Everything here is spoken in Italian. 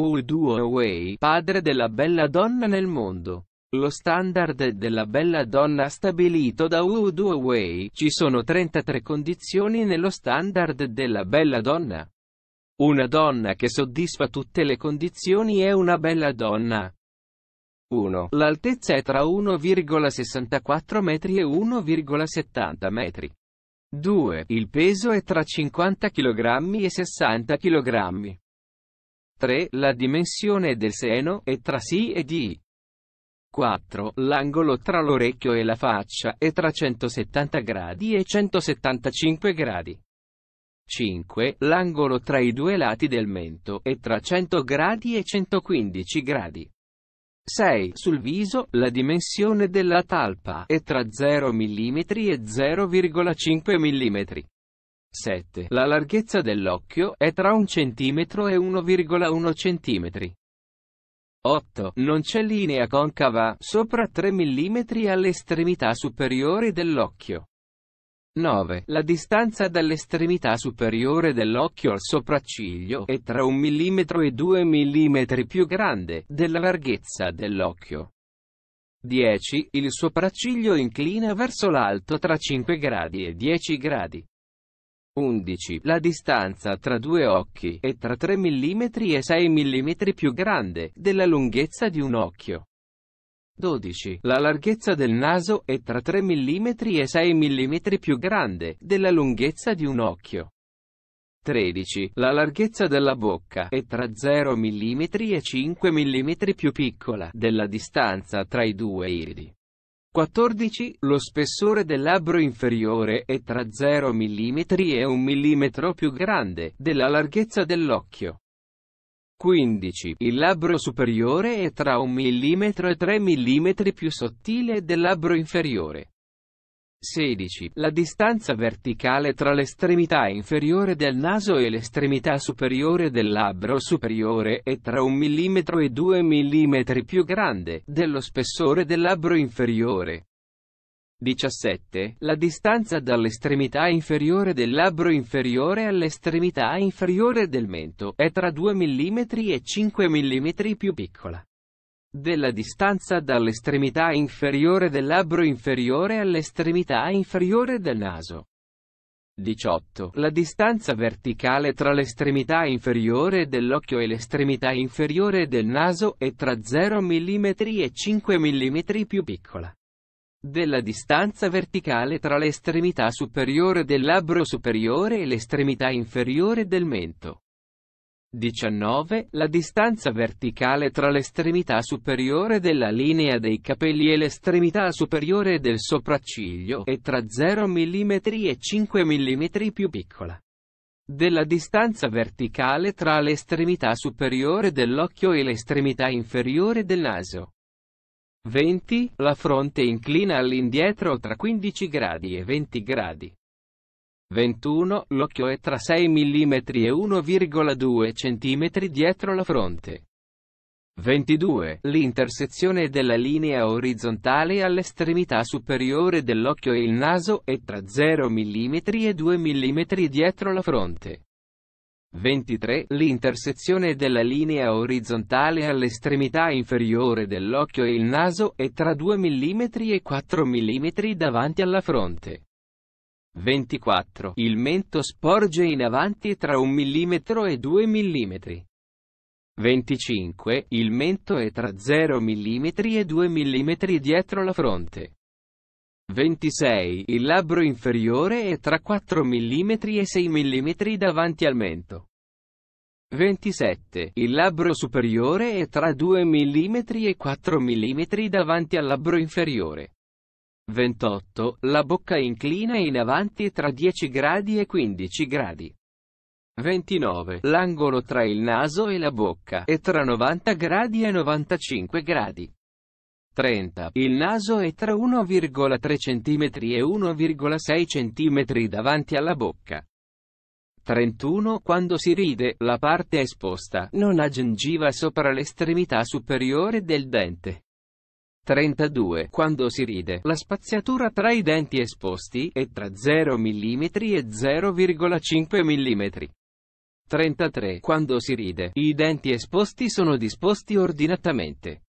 Away, padre della bella donna nel mondo. Lo standard della bella donna stabilito da Away, ci sono 33 condizioni nello standard della bella donna. Una donna che soddisfa tutte le condizioni è una bella donna. 1. L'altezza è tra 1,64 metri e 1,70 metri. 2. Il peso è tra 50 kg e 60 kg. 3. La dimensione del seno è tra sì e di. 4. L'angolo tra l'orecchio e la faccia è tra 170 gradi e 175 gradi. 5. L'angolo tra i due lati del mento è tra 100 gradi e 115 gradi. 6. Sul viso, la dimensione della talpa è tra 0 mm e 0,5 mm. 7. La larghezza dell'occhio è tra 1 cm e 1,1 cm. 8. Non c'è linea concava sopra 3 mm all'estremità superiore dell'occhio. 9. La distanza dall'estremità superiore dell'occhio al sopracciglio è tra 1 mm e 2 mm più grande della larghezza dell'occhio. 10. Il sopracciglio inclina verso l'alto tra 5 gradi e 10 gradi. 11. La distanza tra due occhi è tra 3 mm e 6 mm più grande della lunghezza di un occhio. 12. La larghezza del naso è tra 3 mm e 6 mm più grande della lunghezza di un occhio. 13. La larghezza della bocca è tra 0 mm e 5 mm più piccola della distanza tra i due iridi. 14. Lo spessore del labbro inferiore è tra 0 mm e 1 mm più grande della larghezza dell'occhio. 15. Il labbro superiore è tra 1 mm e 3 mm più sottile del labbro inferiore. 16. La distanza verticale tra l'estremità inferiore del naso e l'estremità superiore del labbro superiore è tra un mm e due mm più grande dello spessore del labbro inferiore. 17. La distanza dall'estremità inferiore del labbro inferiore all'estremità inferiore del mento è tra 2 mm e 5 mm più piccola della distanza dall'estremità inferiore del labbro inferiore all'estremità inferiore del naso. 18. La distanza verticale tra l'estremità inferiore dell'occhio e l'estremità inferiore del naso è tra 0 mm e 5 mm più piccola della distanza verticale tra l'estremità superiore del labbro superiore e l'estremità inferiore del mento. 19. La distanza verticale tra l'estremità superiore della linea dei capelli e l'estremità superiore del sopracciglio è tra 0 mm e 5 mm più piccola della distanza verticale tra l'estremità superiore dell'occhio e l'estremità inferiore del naso. 20. La fronte inclina all'indietro tra 15 gradi e 20 gradi. 21, l'occhio è tra 6 mm e 1,2 cm dietro la fronte. 22. L'intersezione della linea orizzontale all'estremità superiore dell'occhio e il naso è tra 0 mm e 2 mm dietro la fronte. 23. L'intersezione della linea orizzontale all'estremità inferiore dell'occhio e il naso è tra 2 mm e 4 mm davanti alla fronte. 24. Il mento sporge in avanti tra un millimetro e 2 mm. 25. Il mento è tra 0 mm e 2 mm dietro la fronte. 26. Il labbro inferiore è tra 4 mm e 6 mm davanti al mento. 27. Il labbro superiore è tra 2 mm e 4 mm davanti al labbro inferiore. 28. La bocca inclina in avanti tra 10 gradi e 15 gradi. 29. L'angolo tra il naso e la bocca è tra 90 gradi e 95 gradi. 30. Il naso è tra 1,3 cm e 1,6 cm davanti alla bocca. 31. Quando si ride, la parte esposta non ha gengiva sopra l'estremità superiore del dente. 32. Quando si ride, la spaziatura tra i denti esposti è tra 0 mm e 0,5 mm. 33. Quando si ride, i denti esposti sono disposti ordinatamente.